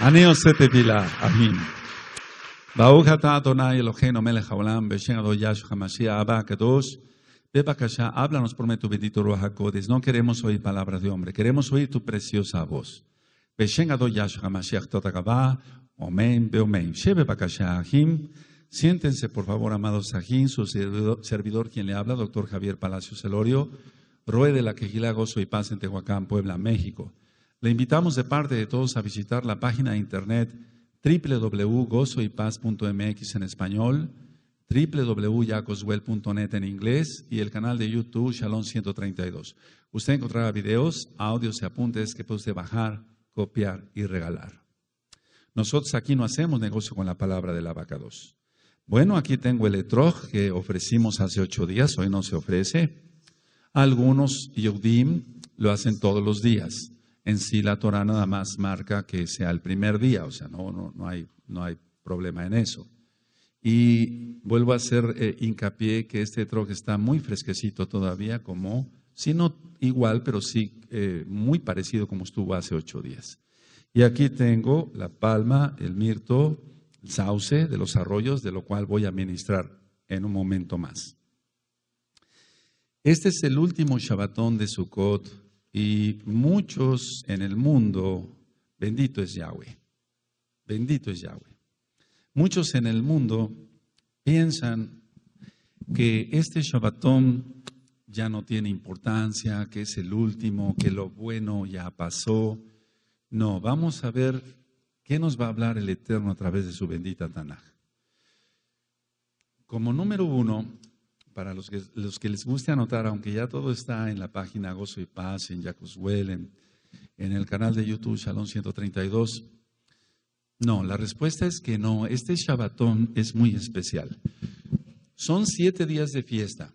Aneosete עושה תפילה, אמן. Tonai, Elohen, Omele, Jaulam, מלך העולם, בשם אדו ישו háblanos por medio bendito ruajacodes, No queremos oír palabras de hombre, queremos oír tu preciosa voz. Beshen Ado Yahshua Mashiach Omen Beomen. Shebe Bakasha Ahim. Siéntense, por favor, amados Ahim, su servidor, quien le habla, doctor Javier Palacio Celorio, Ruede de la Quejila, Gozo y Paz en Tehuacán, Puebla, México. Le invitamos de parte de todos a visitar la página de internet www.gozoypaz.mx en español, www.yacoswell.net en inglés y el canal de YouTube Shalom 132. Usted encontrará videos, audios y apuntes que puede bajar, copiar y regalar. Nosotros aquí no hacemos negocio con la palabra de la vaca dos. Bueno, aquí tengo el etrog que ofrecimos hace ocho días, hoy no se ofrece. Algunos yudim lo hacen todos los días en sí la Torah nada más marca que sea el primer día, o sea, no, no, hay, problema en eso. Y vuelvo a hacer eh, hincapié que este troque está muy fresquecito todavía, como, si no igual, pero sí eh, muy parecido como estuvo hace ocho días. Y aquí tengo la palma, el mirto, el sauce de los arroyos, de lo cual voy a ministrar en un momento más. Este es el último Shabbatón de Sukkot y muchos en el mundo, bendito es Yahweh, bendito es Yahweh. Muchos en el mundo piensan que este Shabbatón ya no tiene importancia, que es el último, que lo bueno ya pasó. No, vamos a ver qué nos va a hablar el Eterno a través de su bendita Tanaj. Como número uno, para los que, los que les guste anotar, aunque ya todo está en la página Gozo y Paz, en Yacuzwell, en, el canal de YouTube Shalom 132. No, la respuesta es que no. Este Shabbatón es muy especial. Son siete días de fiesta.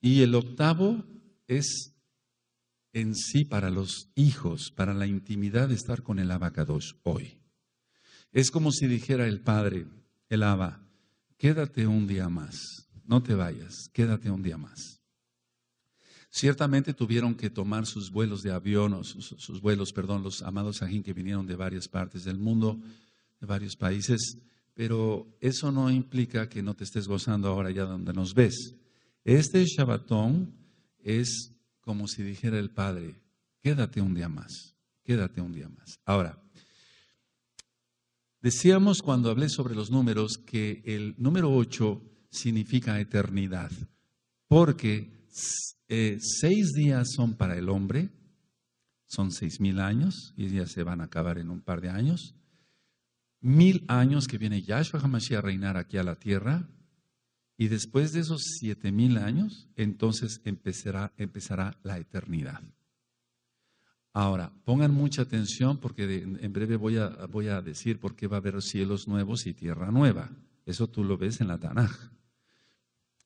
Y el octavo es en sí para los hijos, para la intimidad de estar con el abacados hoy. Es como si dijera el padre, el Abba, quédate un día más no te vayas, quédate un día más. Ciertamente tuvieron que tomar sus vuelos de avión, o sus, vuelos, perdón, los amados ajín que vinieron de varias partes del mundo, de varios países, pero eso no implica que no te estés gozando ahora ya donde nos ves. Este Shabbatón es como si dijera el Padre, quédate un día más, quédate un día más. Ahora, decíamos cuando hablé sobre los números que el número 8 significa eternidad, porque eh, seis días son para el hombre, son seis mil años, y ya se van a acabar en un par de años, mil años que viene Yahshua HaMashiach a reinar aquí a la tierra, y después de esos siete mil años, entonces empezará, empezará la eternidad. Ahora, pongan mucha atención porque en breve voy a, voy a decir por qué va a haber cielos nuevos y tierra nueva. Eso tú lo ves en la Tanaj.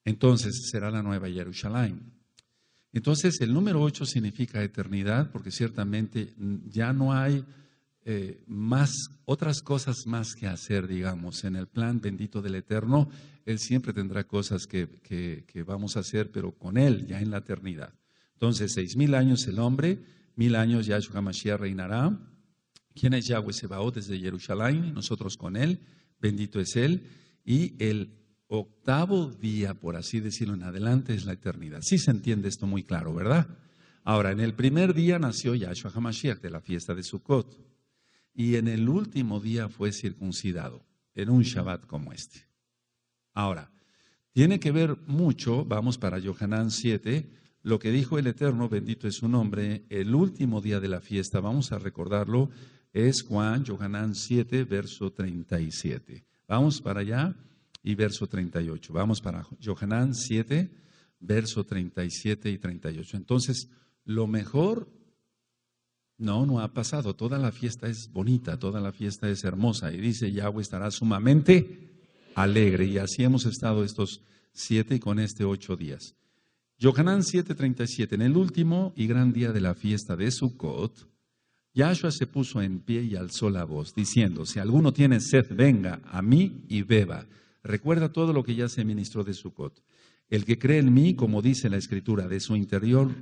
Entonces será la nueva Jerusalén. Entonces el número 8 significa eternidad porque ciertamente ya no hay eh, más otras cosas más que hacer, digamos. En el plan bendito del Eterno, Él siempre tendrá cosas que, vamos a hacer, pero con Él ya en la eternidad. Entonces, seis mil años el hombre, mil años Yahshua Mashiach reinará. ¿Quién es Yahweh Sebaot desde Jerusalén? Nosotros con Él, bendito es Él. Y el octavo día, por así decirlo, en adelante es la eternidad. Sí se entiende esto muy claro, ¿verdad? Ahora, en el primer día nació Yahshua Hamashiach de la fiesta de Sukkot. Y en el último día fue circuncidado, en un Shabbat como este. Ahora, tiene que ver mucho, vamos para Yohanan 7, lo que dijo el Eterno, bendito es su nombre, el último día de la fiesta, vamos a recordarlo, es Juan, Yohanan 7, verso 37. Vamos para allá y verso 38. Vamos para Johanán 7, verso 37 y 38. Entonces, lo mejor no, no ha pasado. Toda la fiesta es bonita, toda la fiesta es hermosa. Y dice, Yahweh estará sumamente alegre. Y así hemos estado estos siete con este ocho días. Yohanan siete en el último y gran día de la fiesta de Sukkot, Yahshua se puso en pie y alzó la voz, diciendo, si alguno tiene sed, venga a mí y beba. Recuerda todo lo que ya se ministró de Sukkot. El que cree en mí, como dice la escritura, de su interior,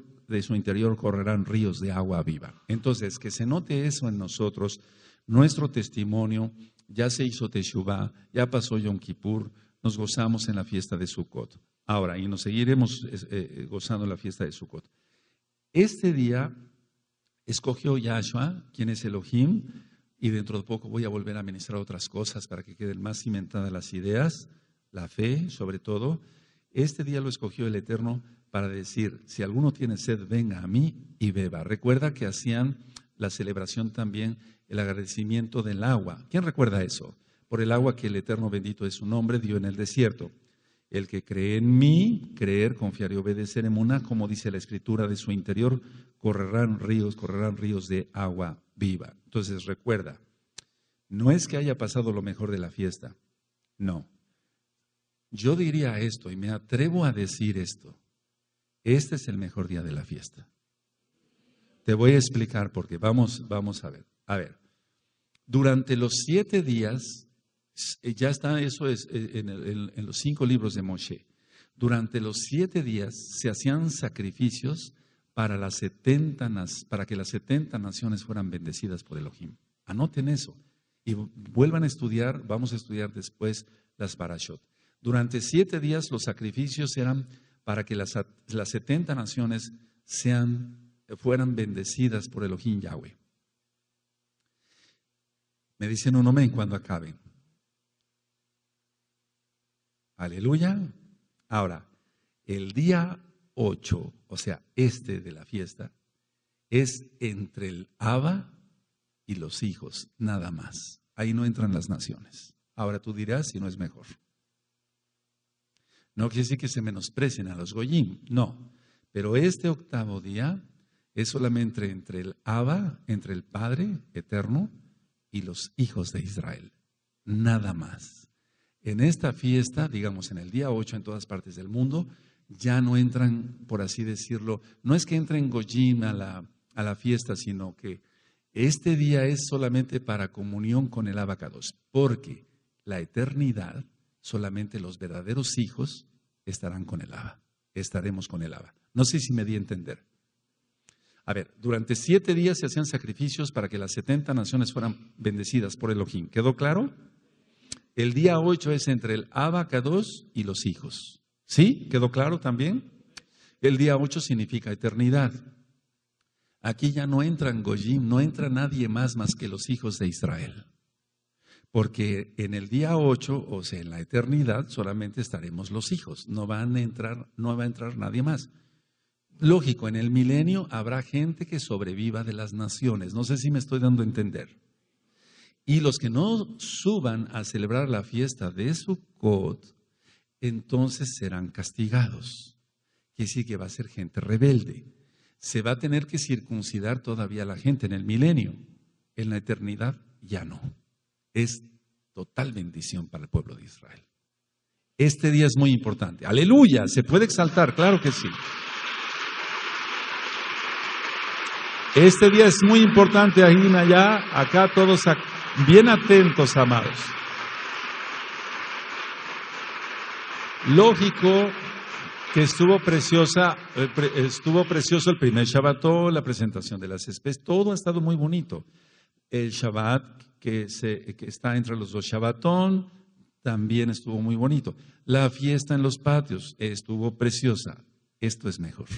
correrán ríos de agua viva. Entonces, que se note eso en nosotros, nuestro testimonio, ya se hizo Teshuvah, ya pasó Yom Kippur, nos gozamos en la fiesta de Sukkot. Ahora, y nos seguiremos eh, eh, gozando en la fiesta de Sukkot. Este día escogió Yahshua, quien es Elohim, y dentro de poco voy a volver a ministrar otras cosas para que queden más cimentadas las ideas, la fe sobre todo. Este día lo escogió el Eterno para decir, si alguno tiene sed, venga a mí y beba. Recuerda que hacían la celebración también, el agradecimiento del agua. ¿Quién recuerda eso? Por el agua que el Eterno bendito es su nombre dio en el desierto. El que cree en mí, creer, confiar y obedecer en una, como dice la escritura, de su interior correrán ríos, correrán ríos de agua viva. Entonces recuerda, no es que haya pasado lo mejor de la fiesta, no. Yo diría esto y me atrevo a decir esto. Este es el mejor día de la fiesta. Te voy a explicar porque vamos, vamos a ver. A ver, durante los siete días eh, ya está eso eh, en, los cinco libros de Moshe. Durante los siete días se hacían sacrificios para, las para que las setenta naciones fueran bendecidas por Elohim. Anoten eso y vuelvan a estudiar, vamos a estudiar después las Parashot. Durante siete días los sacrificios eran para que las, setenta naciones sean, eh, fueran bendecidas por Elohim Yahweh. Me dicen un amén cuando acaben. Aleluya. Ahora, el día 8, o sea, este de la fiesta, es entre el Abba y los hijos, nada más. Ahí no entran las naciones. Ahora tú dirás si no es mejor. No quiere decir que se menosprecien a los Goyim, no. Pero este octavo día es solamente entre el Abba, entre el Padre Eterno y los hijos de Israel. Nada más. En esta fiesta, digamos en el día 8 en todas partes del mundo, ya no entran, por así decirlo, no es que entren Goyim a la, a la fiesta, sino que este día es solamente para comunión con el abacados, porque la eternidad solamente los verdaderos hijos estarán con el Aba, estaremos con el Aba. No sé si me di a entender. A ver, durante siete días se hacían sacrificios para que las 70 naciones fueran bendecidas por Elohim. ¿Quedó claro? El día 8 es entre el abacados y los hijos. ¿Sí? ¿Quedó claro también? El día 8 significa eternidad. Aquí ya no entran Goyim, no entra nadie más más que los hijos de Israel. Porque en el día 8, o sea, en la eternidad, solamente estaremos los hijos. No van a entrar, no va a entrar nadie más. Lógico, en el milenio habrá gente que sobreviva de las naciones. No sé si me estoy dando a entender. Y los que no suban a celebrar la fiesta de Sukkot, entonces serán castigados. Quiere decir que va a ser gente rebelde. Se va a tener que circuncidar todavía la gente en el milenio. En la eternidad ya no. Es total bendición para el pueblo de Israel. Este día es muy importante. Aleluya, se puede exaltar, claro que sí. Este día es muy importante, ahí, allá, acá, todos Bien atentos, amados. Lógico que estuvo preciosa, eh, estuvo precioso el primer shabatón, la presentación de las especies, todo ha estado muy bonito. El Shabbat que, se, que está entre los dos Shabbatón también estuvo muy bonito. La fiesta en los patios estuvo preciosa. Esto es mejor.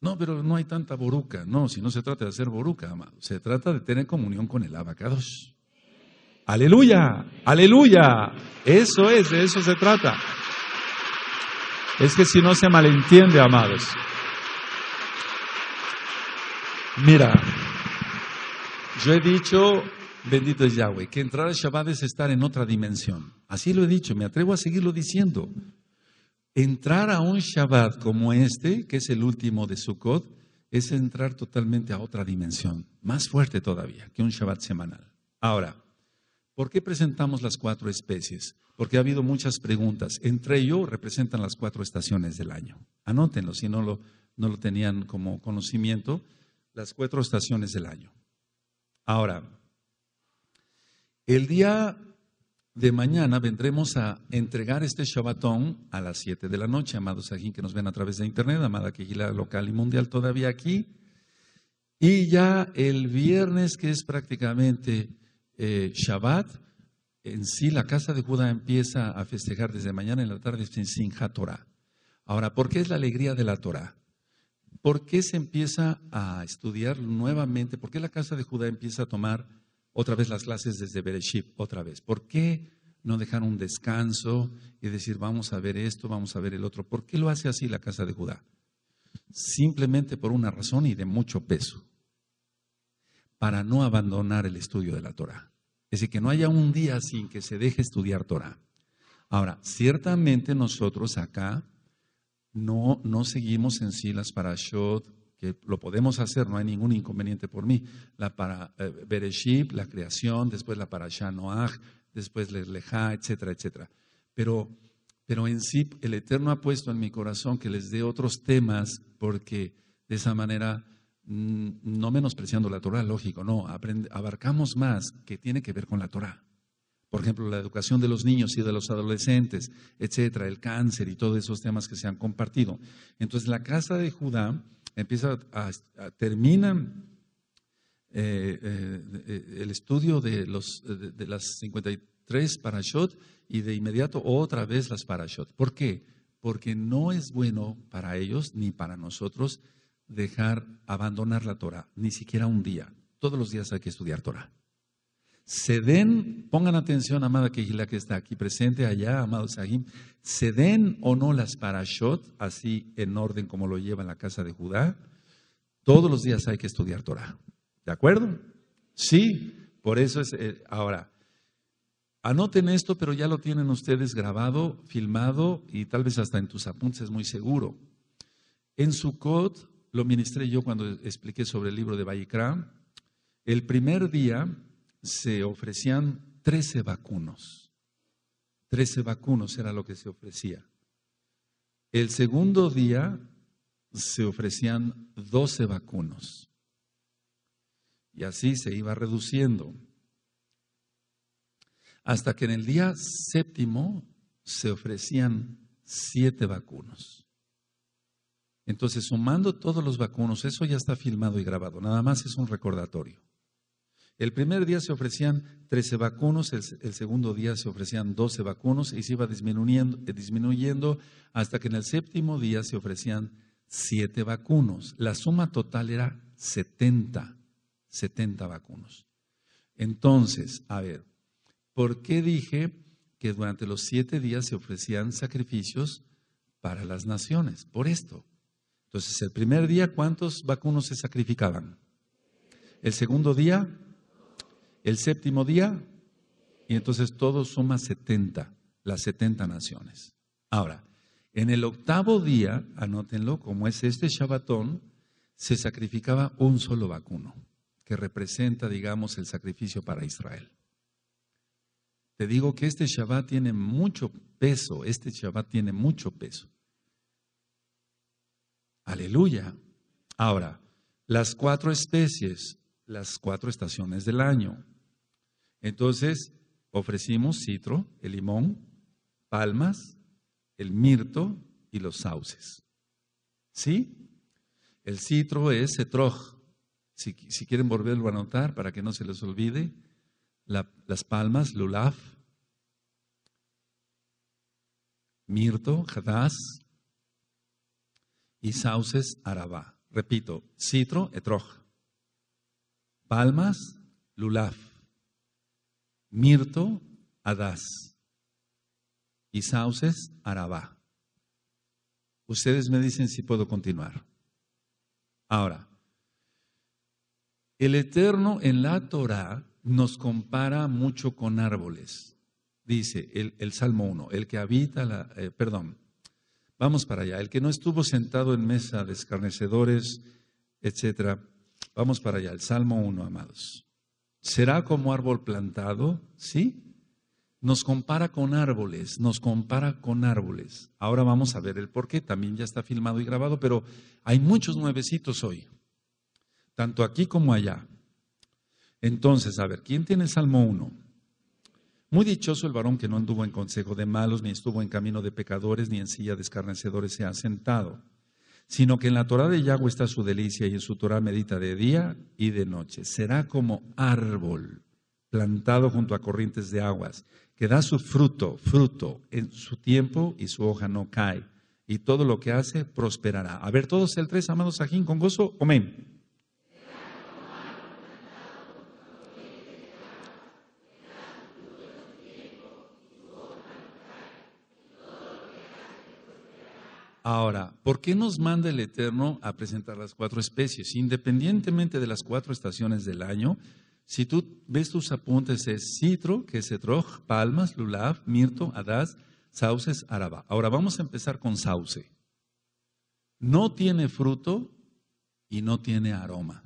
No, pero no hay tanta boruca. No, si no se trata de hacer boruca, amados. Se trata de tener comunión con el abacados. Aleluya, aleluya. Eso es, de eso se trata. Es que si no se malentiende, amados. Mira, yo he dicho, bendito es Yahweh, que entrar al Shabbat es estar en otra dimensión. Así lo he dicho, me atrevo a seguirlo diciendo entrar a un Shabbat como este, que es el último de Sukkot, es entrar totalmente a otra dimensión, más fuerte todavía que un Shabbat semanal. Ahora, ¿por qué presentamos las cuatro especies? Porque ha habido muchas preguntas. Entre ellos representan las cuatro estaciones del año. Anótenlo si no lo, no lo tenían como conocimiento, las cuatro estaciones del año. Ahora, el día de mañana vendremos a entregar este Shabbatón a las 7 de la noche, amados Sajín que nos ven a través de internet, amada Quejila local y mundial todavía aquí. Y ya el viernes, que es prácticamente eh, Shabbat, en sí la casa de Judá empieza a festejar desde mañana en la tarde este, sin sinja Torah. Ahora, ¿por qué es la alegría de la Torah? ¿Por qué se empieza a estudiar nuevamente? ¿Por qué la casa de Judá empieza a tomar otra vez las clases desde Bereshit, otra vez. ¿Por qué no dejar un descanso y decir, vamos a ver esto, vamos a ver el otro? ¿Por qué lo hace así la casa de Judá? Simplemente por una razón y de mucho peso. Para no abandonar el estudio de la Torah. Es decir, que no haya un día sin que se deje estudiar Torah. Ahora, ciertamente nosotros acá no, seguimos en Silas, para parashot que lo podemos hacer, no hay ningún inconveniente por mí. La para eh, Bereshit, la creación, después la para shanoach después Lerleja, etcétera, etcétera. Pero, pero en sí, el Eterno ha puesto en mi corazón que les dé otros temas, porque de esa manera, mm, no menospreciando la Torah, lógico, no, abarcamos más que tiene que ver con la Torah. Por ejemplo, la educación de los niños y de los adolescentes, etcétera, el cáncer y todos esos temas que se han compartido. Entonces, la casa de Judá empieza a, termina eh, eh, el estudio de, los, de las 53 parashot y de inmediato otra vez las parashot. ¿Por qué? Porque no es bueno para ellos ni para nosotros dejar abandonar la Torah, ni siquiera un día. Todos los días hay que estudiar Torah se den, pongan atención, amada Kejila que está aquí presente, allá, amado Sahim, se den o no las parashot, así en orden como lo lleva la casa de Judá, todos los días hay que estudiar Torah. ¿De acuerdo? Sí, por eso es. Eh, ahora, anoten esto, pero ya lo tienen ustedes grabado, filmado y tal vez hasta en tus apuntes, es muy seguro. En Sukkot, lo ministré yo cuando expliqué sobre el libro de Bayikram, el primer día se ofrecían 13 vacunos. 13 vacunos era lo que se ofrecía. El segundo día se ofrecían 12 vacunos. Y así se iba reduciendo. Hasta que en el día séptimo se ofrecían 7 vacunos. Entonces, sumando todos los vacunos, eso ya está filmado y grabado, nada más es un recordatorio. El primer día se ofrecían 13 vacunos, el, segundo día se ofrecían 12 vacunos y se iba disminuyendo, eh, disminuyendo hasta que en el séptimo día se ofrecían 7 vacunos. La suma total era 70, 70 vacunos. Entonces, a ver, ¿por qué dije que durante los 7 días se ofrecían sacrificios para las naciones? Por esto. Entonces, el primer día, ¿cuántos vacunos se sacrificaban? El segundo día, el séptimo día, y entonces todo suma 70, las 70 naciones. Ahora, en el octavo día, anótenlo, como es este Shabbatón, se sacrificaba un solo vacuno, que representa, digamos, el sacrificio para Israel. Te digo que este Shabbat tiene mucho peso, este Shabbat tiene mucho peso. Aleluya. Ahora, las cuatro especies, las cuatro estaciones del año, entonces, ofrecimos citro, el limón, palmas, el mirto y los sauces. ¿Sí? El citro es etroj, Si, quieren volverlo a anotar para que no se les olvide, las palmas, lulaf, mirto, hadas y sauces, arabá. Repito, citro, etroj. Palmas, lulaf mirto, Adás, y sauces, Arabá. Ustedes me dicen si puedo continuar. Ahora, el Eterno en la Torah nos compara mucho con árboles. Dice el, Salmo 1, el que habita la... Eh, perdón, vamos para allá. El que no estuvo sentado en mesa de escarnecedores, etc. Vamos para allá, el Salmo 1, amados será como árbol plantado, ¿sí? Nos compara con árboles, nos compara con árboles. Ahora vamos a ver el por qué, también ya está filmado y grabado, pero hay muchos nuevecitos hoy, tanto aquí como allá. Entonces, a ver, ¿quién tiene el Salmo 1? Muy dichoso el varón que no anduvo en consejo de malos, ni estuvo en camino de pecadores, ni en silla de escarnecedores se ha sentado sino que en la Torah de Yahweh está su delicia y en su Torah medita de día y de noche. Será como árbol plantado junto a corrientes de aguas, que da su fruto, fruto en su tiempo y su hoja no cae, y todo lo que hace prosperará. A ver todos el tres, amados Sajín, con gozo, amén. Ahora, ¿por qué nos manda el Eterno a presentar las cuatro especies? Independientemente de las cuatro estaciones del año, si tú ves tus apuntes es citro, que es palmas, lulav, mirto, adaz, sauces, araba. Ahora vamos a empezar con sauce. No tiene fruto y no tiene aroma.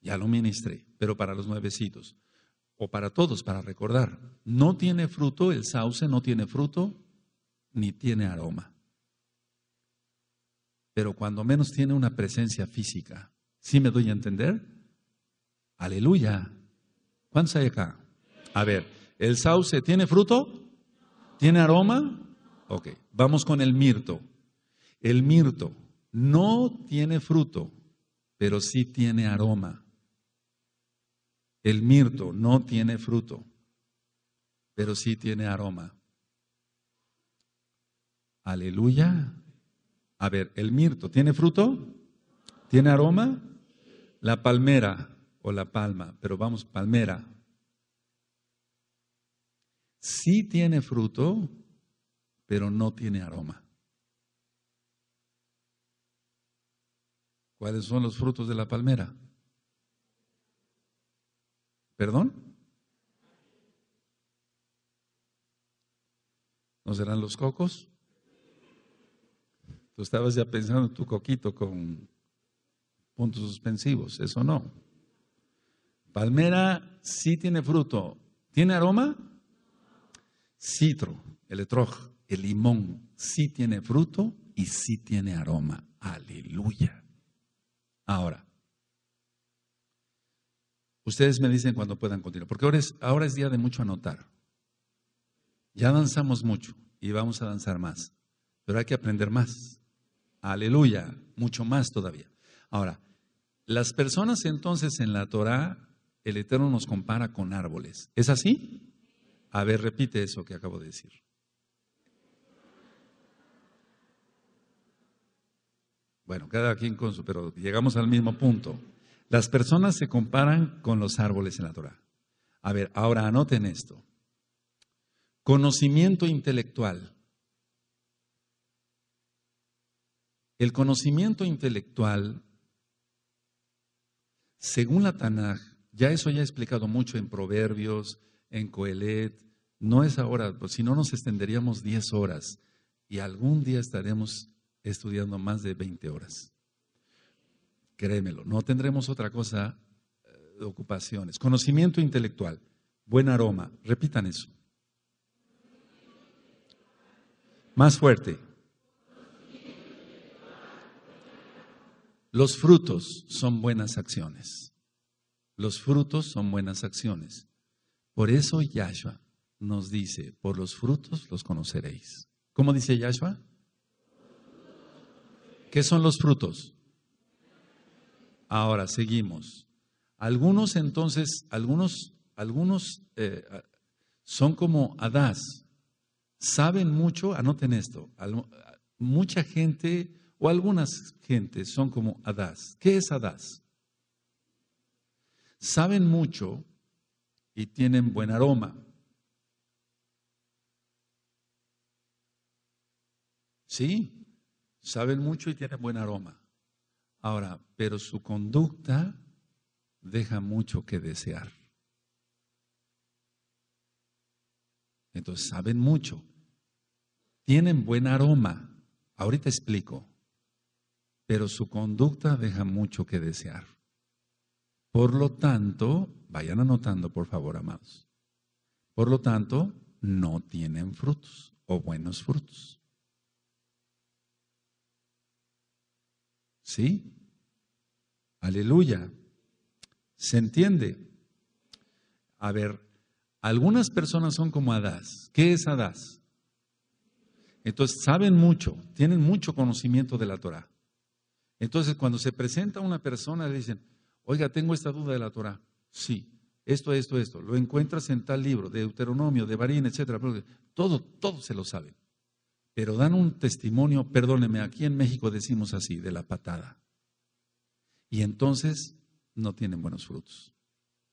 Ya lo ministré, pero para los nuevecitos, o para todos, para recordar, no tiene fruto, el sauce no tiene fruto ni tiene aroma pero cuando menos tiene una presencia física. ¿Sí me doy a entender? Aleluya. ¿Cuántos hay acá? A ver, ¿el sauce tiene fruto? ¿Tiene aroma? Ok, vamos con el mirto. El mirto no tiene fruto, pero sí tiene aroma. El mirto no tiene fruto, pero sí tiene aroma. Aleluya. A ver, el mirto, ¿tiene fruto? ¿Tiene aroma? La palmera o la palma, pero vamos, palmera. Sí tiene fruto, pero no tiene aroma. ¿Cuáles son los frutos de la palmera? ¿Perdón? ¿No serán los cocos? estabas ya pensando en tu coquito con puntos suspensivos, eso no. Palmera sí tiene fruto. ¿Tiene aroma? Citro, el etroj el limón, sí tiene fruto y sí tiene aroma. Aleluya. Ahora, ustedes me dicen cuando puedan continuar, porque ahora es, ahora es día de mucho anotar. Ya danzamos mucho y vamos a danzar más, pero hay que aprender más. Aleluya, mucho más todavía. Ahora, las personas entonces en la Torá, el Eterno nos compara con árboles. ¿Es así? A ver, repite eso que acabo de decir. Bueno, cada quien con su, pero llegamos al mismo punto. Las personas se comparan con los árboles en la Torá. A ver, ahora anoten esto. Conocimiento intelectual El conocimiento intelectual, según la Tanaj, ya eso ya he explicado mucho en Proverbios, en Coelet, no es ahora, pues, si no nos extenderíamos 10 horas y algún día estaremos estudiando más de 20 horas. Créemelo, no tendremos otra cosa de eh, ocupaciones. Conocimiento intelectual, buen aroma, repitan eso. Más fuerte. Los frutos son buenas acciones. Los frutos son buenas acciones. Por eso Yahshua nos dice, por los frutos los conoceréis. ¿Cómo dice Yahshua? ¿Qué son los frutos? Ahora, seguimos. Algunos entonces, algunos, algunos eh, son como Adás. Saben mucho, anoten esto, mucha gente o algunas gentes son como Adás. ¿Qué es Adás? Saben mucho y tienen buen aroma. Sí, saben mucho y tienen buen aroma. Ahora, pero su conducta deja mucho que desear. Entonces, saben mucho, tienen buen aroma. Ahorita explico pero su conducta deja mucho que desear. Por lo tanto, vayan anotando, por favor, amados. Por lo tanto, no tienen frutos o buenos frutos. ¿Sí? Aleluya. ¿Se entiende? A ver, algunas personas son como Adás. ¿Qué es Adás? Entonces saben mucho, tienen mucho conocimiento de la Torah. Entonces, cuando se presenta una persona, le dicen, oiga, tengo esta duda de la Torah. Sí, esto, esto, esto. Lo encuentras en tal libro, de Deuteronomio, de Barín, etcétera. Todo, todo se lo saben. Pero dan un testimonio, perdóneme, aquí en México decimos así, de la patada. Y entonces no tienen buenos frutos.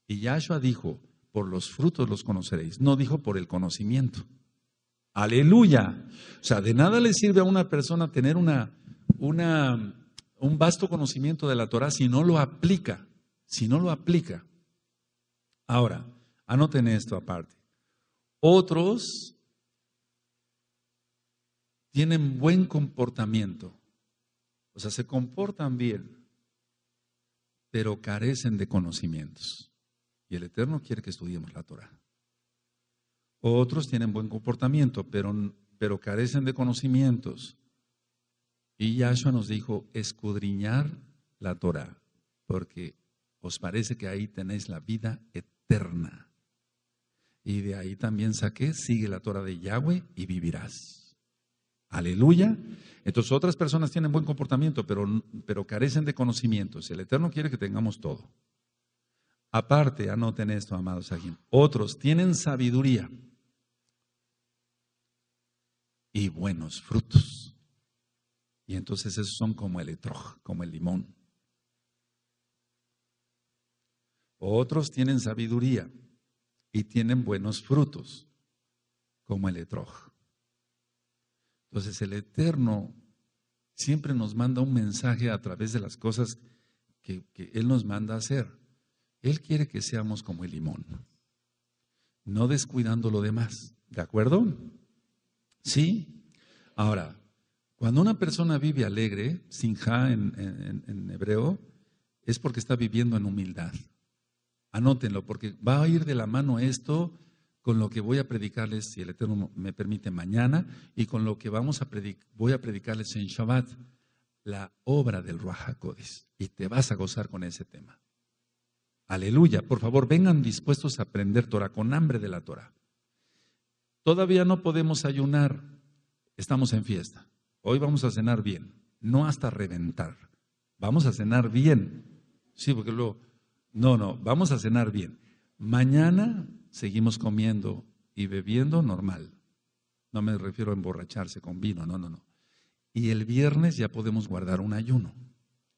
Y Yahshua dijo, por los frutos los conoceréis. No dijo por el conocimiento. Aleluya. O sea, de nada le sirve a una persona tener una, una un vasto conocimiento de la Torah si no lo aplica, si no lo aplica. Ahora, anoten esto aparte. Otros tienen buen comportamiento, o sea, se comportan bien, pero carecen de conocimientos. Y el Eterno quiere que estudiemos la Torah. Otros tienen buen comportamiento, pero, pero carecen de conocimientos. Y Yahshua nos dijo, escudriñar la Torah, porque os parece que ahí tenéis la vida eterna. Y de ahí también saqué, sigue la Torah de Yahweh y vivirás. Aleluya. Entonces otras personas tienen buen comportamiento, pero, pero carecen de conocimientos. El Eterno quiere que tengamos todo. Aparte, anoten esto, amados alguien. Otros tienen sabiduría y buenos frutos. Y entonces esos son como el etrog, como el limón. Otros tienen sabiduría y tienen buenos frutos, como el etrog. Entonces el Eterno siempre nos manda un mensaje a través de las cosas que, que, Él nos manda hacer. Él quiere que seamos como el limón, no descuidando lo demás, ¿de acuerdo? Sí. Ahora, cuando una persona vive alegre, sin en, en, hebreo, es porque está viviendo en humildad. Anótenlo, porque va a ir de la mano esto con lo que voy a predicarles, si el Eterno me permite, mañana, y con lo que vamos a voy a predicarles en Shabbat, la obra del Ruach y te vas a gozar con ese tema. Aleluya, por favor, vengan dispuestos a aprender Torah, con hambre de la Torah. Todavía no podemos ayunar, estamos en fiesta hoy vamos a cenar bien, no hasta reventar, vamos a cenar bien. Sí, porque luego, no, no, vamos a cenar bien. Mañana seguimos comiendo y bebiendo normal. No me refiero a emborracharse con vino, no, no, no. Y el viernes ya podemos guardar un ayuno,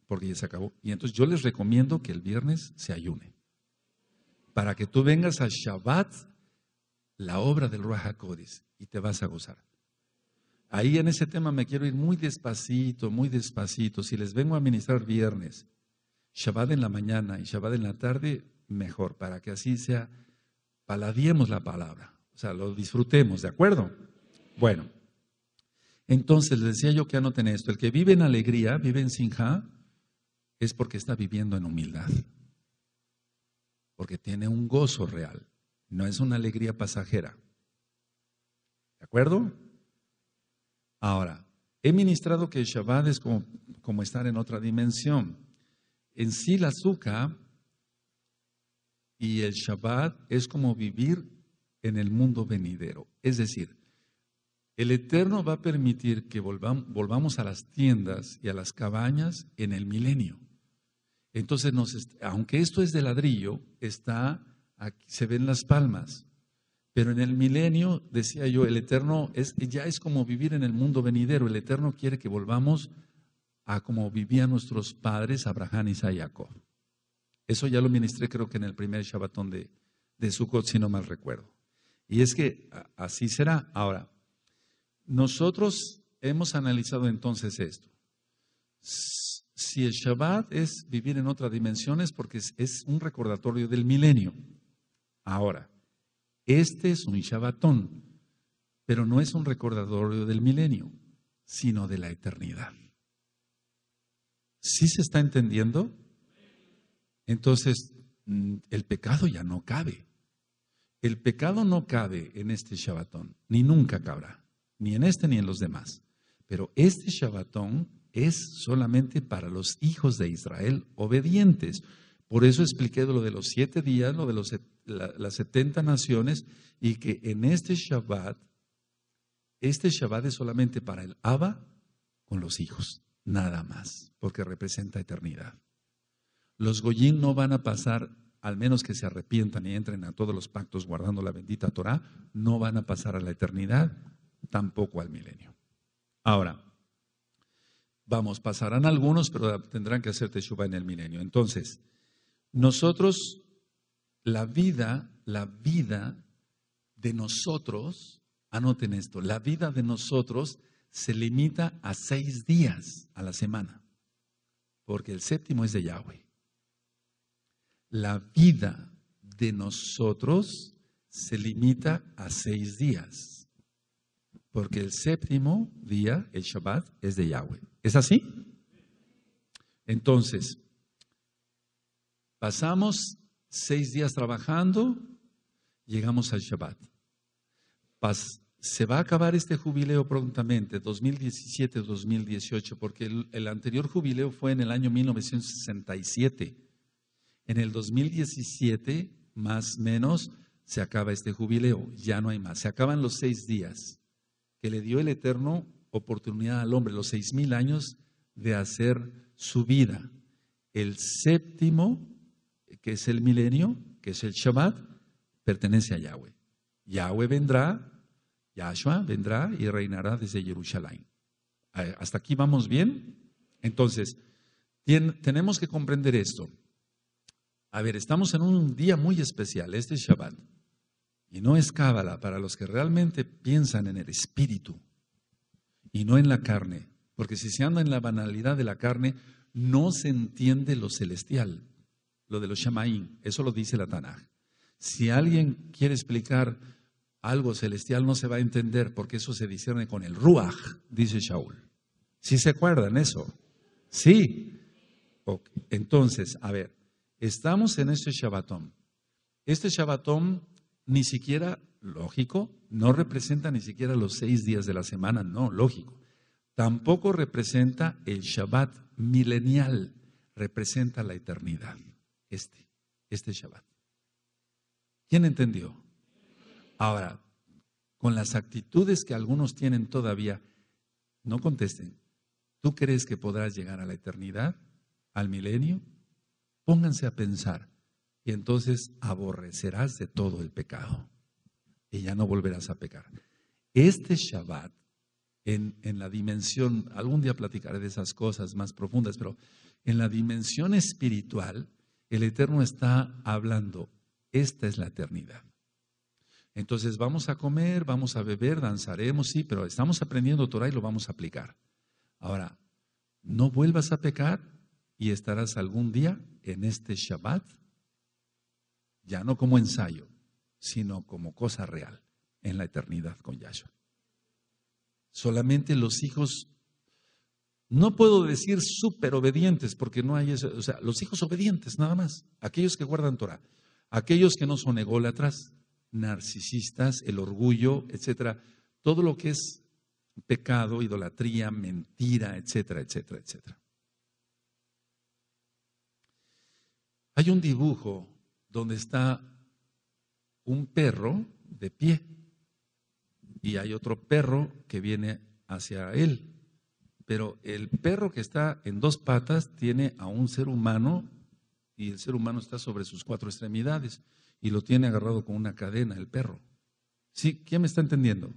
porque ya se acabó. Y entonces yo les recomiendo que el viernes se ayune, para que tú vengas a Shabbat, la obra del Ruach HaKodesh, y te vas a gozar. Ahí en ese tema me quiero ir muy despacito, muy despacito. Si les vengo a ministrar viernes, Shabbat en la mañana y Shabbat en la tarde, mejor, para que así sea, paladiemos la palabra, o sea, lo disfrutemos, ¿de acuerdo? Bueno, entonces les decía yo que anoten esto, el que vive en alegría, vive en sinja, es porque está viviendo en humildad, porque tiene un gozo real, no es una alegría pasajera, ¿de acuerdo? Ahora, he ministrado que el Shabbat es como, estar en otra dimensión. En sí, la azúcar y el Shabbat es como vivir en el mundo venidero. Es decir, el Eterno va a permitir que volvamos a las tiendas y a las cabañas en el milenio. Entonces, aunque esto es de ladrillo, está aquí, se ven las palmas. Pero en el milenio, decía yo, el Eterno es, ya es como vivir en el mundo venidero. El Eterno quiere que volvamos a como vivían nuestros padres, Abraham, y Jacob. Eso ya lo ministré creo que en el primer Shabbatón de, de Sukkot, si no mal recuerdo. Y es que así será. Ahora, nosotros hemos analizado entonces esto. Si el Shabbat es vivir en otras dimensiones, porque es un recordatorio del milenio. Ahora, este es un Shabbatón, pero no es un recordatorio del milenio, sino de la eternidad. ¿Sí se está entendiendo? Entonces, mm, el pecado ya no cabe. El pecado no cabe en este Shabbatón, ni nunca cabrá, ni en este ni en los demás. Pero este Shabbatón es solamente para los hijos de Israel obedientes. Por eso expliqué lo de los siete días, lo de las setenta naciones y que en este Shabbat, este Shabbat es solamente para el Abba con los hijos, nada más, porque representa eternidad. Los Goyín no van a pasar, al menos que se arrepientan y entren a todos los pactos guardando la bendita Torah, no van a pasar a la eternidad, tampoco al milenio. Ahora, vamos, pasarán algunos, pero tendrán que hacer Teshuvah en el milenio. Entonces, nosotros, la vida, la vida de nosotros, anoten esto, la vida de nosotros se limita a seis días a la semana, porque el séptimo es de Yahweh. La vida de nosotros se limita a seis días, porque el séptimo día, el Shabbat, es de Yahweh. ¿Es así? Entonces, Pasamos seis días trabajando, llegamos al Shabbat. se va a acabar este jubileo prontamente, 2017-2018, porque el, anterior jubileo fue en el año 1967. En el 2017, más o menos, se acaba este jubileo, ya no hay más. Se acaban los seis días que le dio el Eterno oportunidad al hombre, los seis mil años de hacer su vida. El séptimo que es el milenio, que es el Shabbat, pertenece a Yahweh. Yahweh vendrá, Yahshua vendrá y reinará desde Jerusalén. ¿Hasta aquí vamos bien? Entonces, tenemos que comprender esto. A ver, estamos en un día muy especial, este es Shabbat. Y no es cábala para los que realmente piensan en el espíritu y no en la carne. Porque si se anda en la banalidad de la carne, no se entiende lo celestial lo de los Shamaín, eso lo dice la Tanaj. Si alguien quiere explicar algo celestial, no se va a entender porque eso se discierne con el Ruach, dice Shaul. ¿Sí se acuerdan eso? Sí. Entonces, a ver, estamos en este Shabbatón. Este Shabbatón ni siquiera, lógico, no representa ni siquiera los seis días de la semana, no, lógico. Tampoco representa el Shabbat milenial, representa la eternidad este, este Shabbat. ¿Quién entendió? Ahora, con las actitudes que algunos tienen todavía, no contesten. ¿Tú crees que podrás llegar a la eternidad, al milenio? Pónganse a pensar y entonces aborrecerás de todo el pecado y ya no volverás a pecar. Este Shabbat, en, en la dimensión, algún día platicaré de esas cosas más profundas, pero en la dimensión espiritual, el Eterno está hablando. Esta es la eternidad. Entonces vamos a comer, vamos a beber, danzaremos, sí, pero estamos aprendiendo Torah y lo vamos a aplicar. Ahora, no vuelvas a pecar y estarás algún día en este Shabbat, ya no como ensayo, sino como cosa real, en la eternidad con Yahshua. Solamente los hijos no puedo decir súper obedientes porque no hay eso. O sea, los hijos obedientes nada más. Aquellos que guardan Torah. Aquellos que no son ególatras, narcisistas, el orgullo, etcétera. Todo lo que es pecado, idolatría, mentira, etcétera, etcétera, etcétera. Hay un dibujo donde está un perro de pie y hay otro perro que viene hacia él pero el perro que está en dos patas tiene a un ser humano y el ser humano está sobre sus cuatro extremidades y lo tiene agarrado con una cadena, el perro. ¿Sí? ¿Quién me está entendiendo?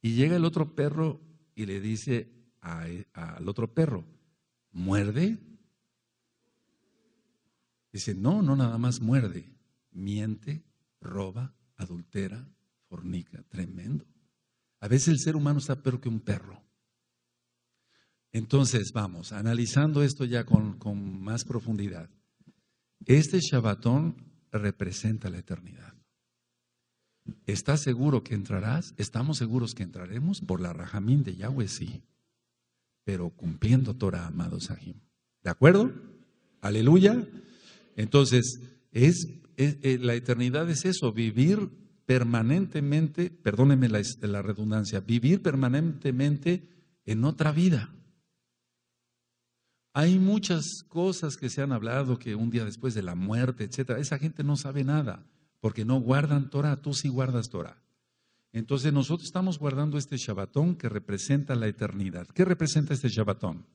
Y llega el otro perro y le dice e, al otro perro, ¿muerde? Dice, no, no nada más muerde, miente, roba, adultera, fornica, tremendo. A veces el ser humano está peor que un perro. Entonces, vamos, analizando esto ya con, más profundidad. Este Shabbatón representa la eternidad. ¿Estás seguro que entrarás? Estamos seguros que entraremos por la Rajamín de Yahweh, sí. Pero cumpliendo Torah, amado Sahim. ¿De acuerdo? Aleluya. Entonces, es, eh, la eternidad es eso, vivir permanentemente, perdónenme la redundancia, vivir permanentemente en otra vida. Hay muchas cosas que se han hablado que un día después de la muerte, etcétera, esa gente no sabe nada porque no guardan Torah, tú sí guardas Torah. Entonces nosotros estamos guardando este Shabbatón que representa la eternidad. ¿Qué representa este Shabbatón?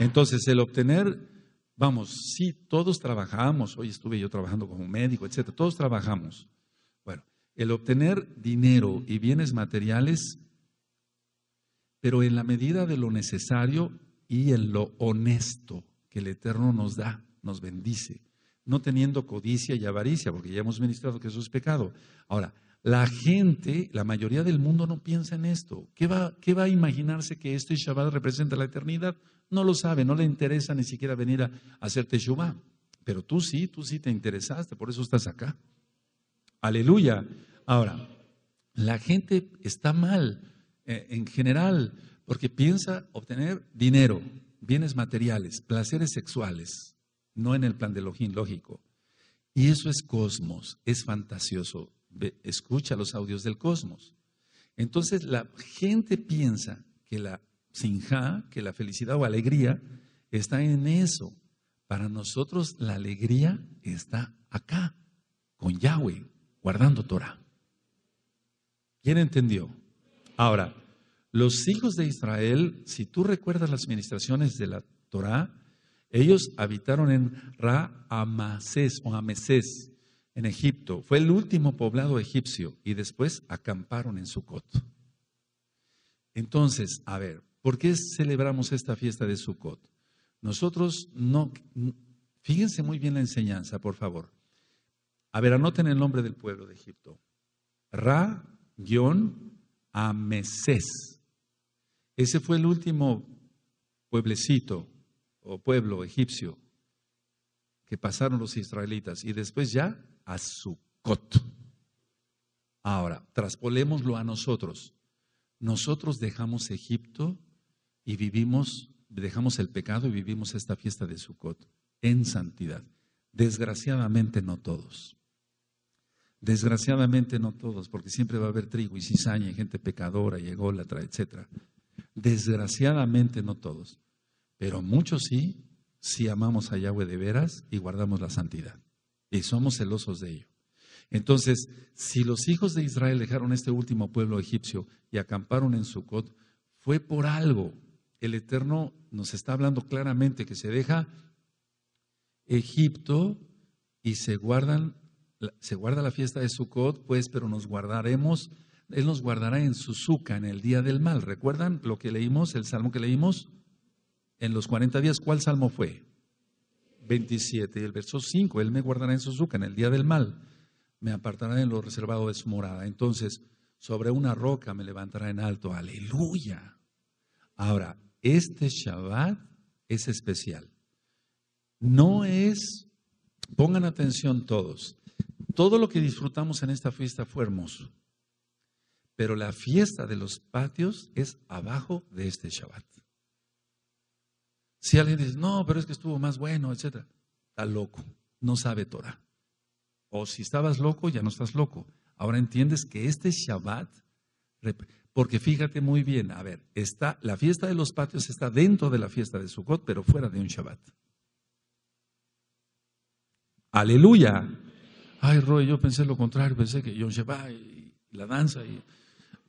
Entonces el obtener, vamos, sí, todos trabajamos, hoy estuve yo trabajando como médico, etcétera, todos trabajamos. Bueno, el obtener dinero y bienes materiales, pero en la medida de lo necesario, y en lo honesto que el Eterno nos da, nos bendice, no teniendo codicia y avaricia, porque ya hemos ministrado que eso es pecado. Ahora, la gente, la mayoría del mundo no piensa en esto. ¿Qué va, a imaginarse que esto y Shabbat representa la eternidad? No lo sabe, no le interesa ni siquiera venir a, hacer Teshuvah. Pero tú sí, tú sí te interesaste, por eso estás acá. Aleluya. Ahora, la gente está mal eh, en general porque piensa obtener dinero, bienes materiales, placeres sexuales, no en el plan de Elohim, lógico. Y eso es cosmos, es fantasioso. Escucha los audios del cosmos. Entonces la gente piensa que la sinja, que la felicidad o alegría está en eso. Para nosotros la alegría está acá, con Yahweh, guardando Torah. ¿Quién entendió? Ahora, los hijos de Israel, si tú recuerdas las ministraciones de la Torá, ellos habitaron en Ra-Amasés o Amesés, en Egipto. Fue el último poblado egipcio y después acamparon en Sucot. Entonces, a ver, ¿por qué celebramos esta fiesta de Sucot? Nosotros no, fíjense muy bien la enseñanza, por favor. A ver, anoten el nombre del pueblo de Egipto. Ra-Amesés. Ese fue el último pueblecito o pueblo egipcio que pasaron los israelitas y después ya a Sucot. Ahora, traspolémoslo a nosotros. Nosotros dejamos Egipto y vivimos, dejamos el pecado y vivimos esta fiesta de Sucot en santidad. Desgraciadamente no todos. Desgraciadamente no todos, porque siempre va a haber trigo y cizaña y gente pecadora y ególatra, etcétera. Desgraciadamente no todos, pero muchos sí, si amamos a Yahweh de veras y guardamos la santidad. Y somos celosos de ello. Entonces, si los hijos de Israel dejaron este último pueblo egipcio y acamparon en Sucot, fue por algo. El Eterno nos está hablando claramente que se deja Egipto y se guardan se guarda la fiesta de Sucot, pues, pero nos guardaremos él nos guardará en su en el día del mal. ¿Recuerdan lo que leímos, el salmo que leímos? En los 40 días, ¿cuál salmo fue? 27, el verso 5, Él me guardará en su en el día del mal, me apartará en lo reservado de su morada. Entonces, sobre una roca me levantará en alto. Aleluya. Ahora, este Shabbat es especial. No es, pongan atención todos, todo lo que disfrutamos en esta fiesta fue hermoso. Pero la fiesta de los patios es abajo de este Shabbat. Si alguien dice, no, pero es que estuvo más bueno, etc. Está loco, no sabe Torah. O si estabas loco, ya no estás loco. Ahora entiendes que este Shabbat, porque fíjate muy bien, a ver, está, la fiesta de los patios está dentro de la fiesta de Sukkot, pero fuera de un Shabbat. Aleluya. Ay, Roy, yo pensé lo contrario, pensé que un Shabbat y la danza y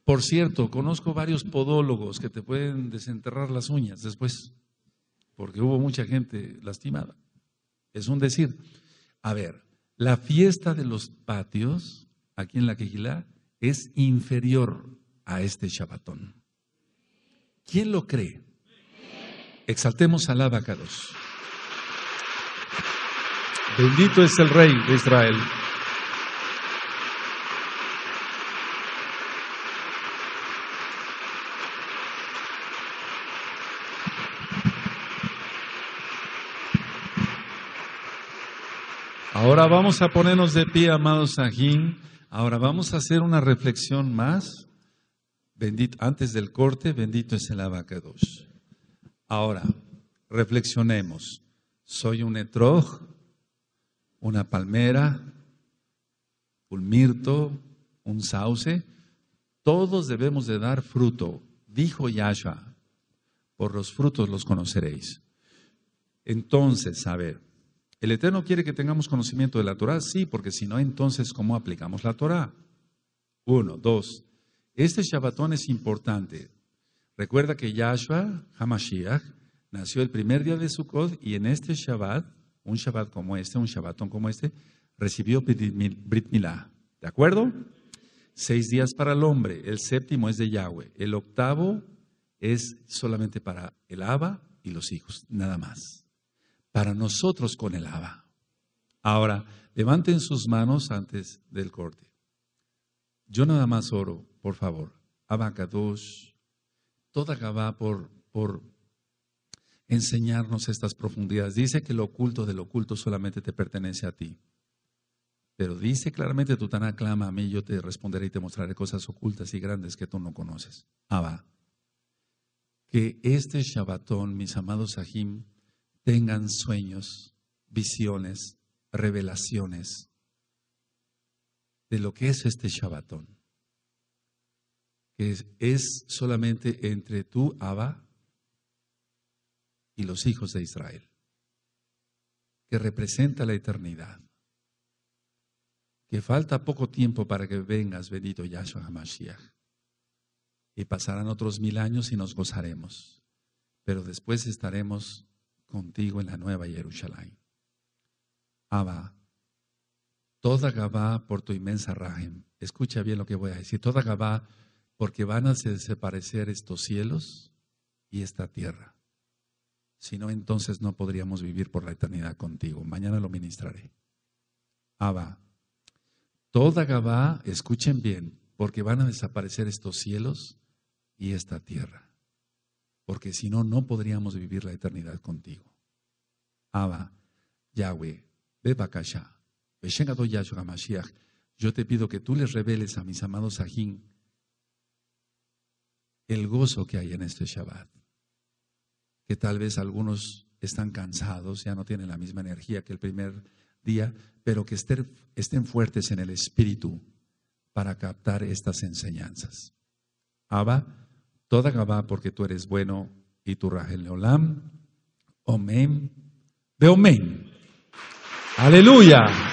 por cierto, conozco varios podólogos que te pueden desenterrar las uñas después, porque hubo mucha gente lastimada. Es un decir. A ver, la fiesta de los patios aquí en la Quejilá es inferior a este chapatón. ¿Quién lo cree? Exaltemos al 2. Bendito es el Rey de Israel. Ahora vamos a ponernos de pie, amados Sajín. Ahora vamos a hacer una reflexión más. antes del corte, bendito es el abacados. Ahora, reflexionemos. ¿Soy un etrog? ¿Una palmera? ¿Un mirto? ¿Un sauce? Todos debemos de dar fruto. Dijo Yahshua, por los frutos los conoceréis. Entonces, a ver, ¿El Eterno quiere que tengamos conocimiento de la Torah? Sí, porque si no, entonces, ¿cómo aplicamos la Torah? Uno, dos. Este Shabbatón es importante. Recuerda que Yahshua Hamashiach nació el primer día de Sukkot y en este Shabbat, un Shabbat como este, un Shabbatón como este, recibió Brit Milá. ¿De acuerdo? Seis días para el hombre, el séptimo es de Yahweh, el octavo es solamente para el Abba y los hijos, nada más para nosotros con el Abba. Ahora, levanten sus manos antes del corte. Yo nada más oro, por favor. Kadosh. toda Gabá por, por enseñarnos estas profundidades. Dice que lo oculto del oculto solamente te pertenece a ti. Pero dice claramente, tú tan clama a mí, yo te responderé y te mostraré cosas ocultas y grandes que tú no conoces. Abba. Que este Shabbatón, mis amados Sahim, tengan sueños, visiones, revelaciones de lo que es este Shabbatón. Que es, solamente entre tú, Abba, y los hijos de Israel, que representa la eternidad. Que falta poco tiempo para que vengas, bendito Yahshua HaMashiach. Y pasarán otros mil años y nos gozaremos. Pero después estaremos contigo en la nueva Jerusalén. Abba, toda Gabá por tu inmensa rajem. Escucha bien lo que voy a decir. Toda Gabá porque van a desaparecer estos cielos y esta tierra. Si no, entonces no podríamos vivir por la eternidad contigo. Mañana lo ministraré. Abba, toda Gabá, escuchen bien, porque van a desaparecer estos cielos y esta tierra porque si no, no podríamos vivir la eternidad contigo. Abba, Yahweh, Bebakasha, Beshengado Yahshua yo te pido que tú les reveles a mis amados Sahin el gozo que hay en este Shabbat. Que tal vez algunos están cansados, ya no tienen la misma energía que el primer día, pero que estén, estén fuertes en el espíritu para captar estas enseñanzas. Abba, toda Gabá, porque tú eres bueno y tu Rajel Leolam. Omen. De Omen. Aleluya.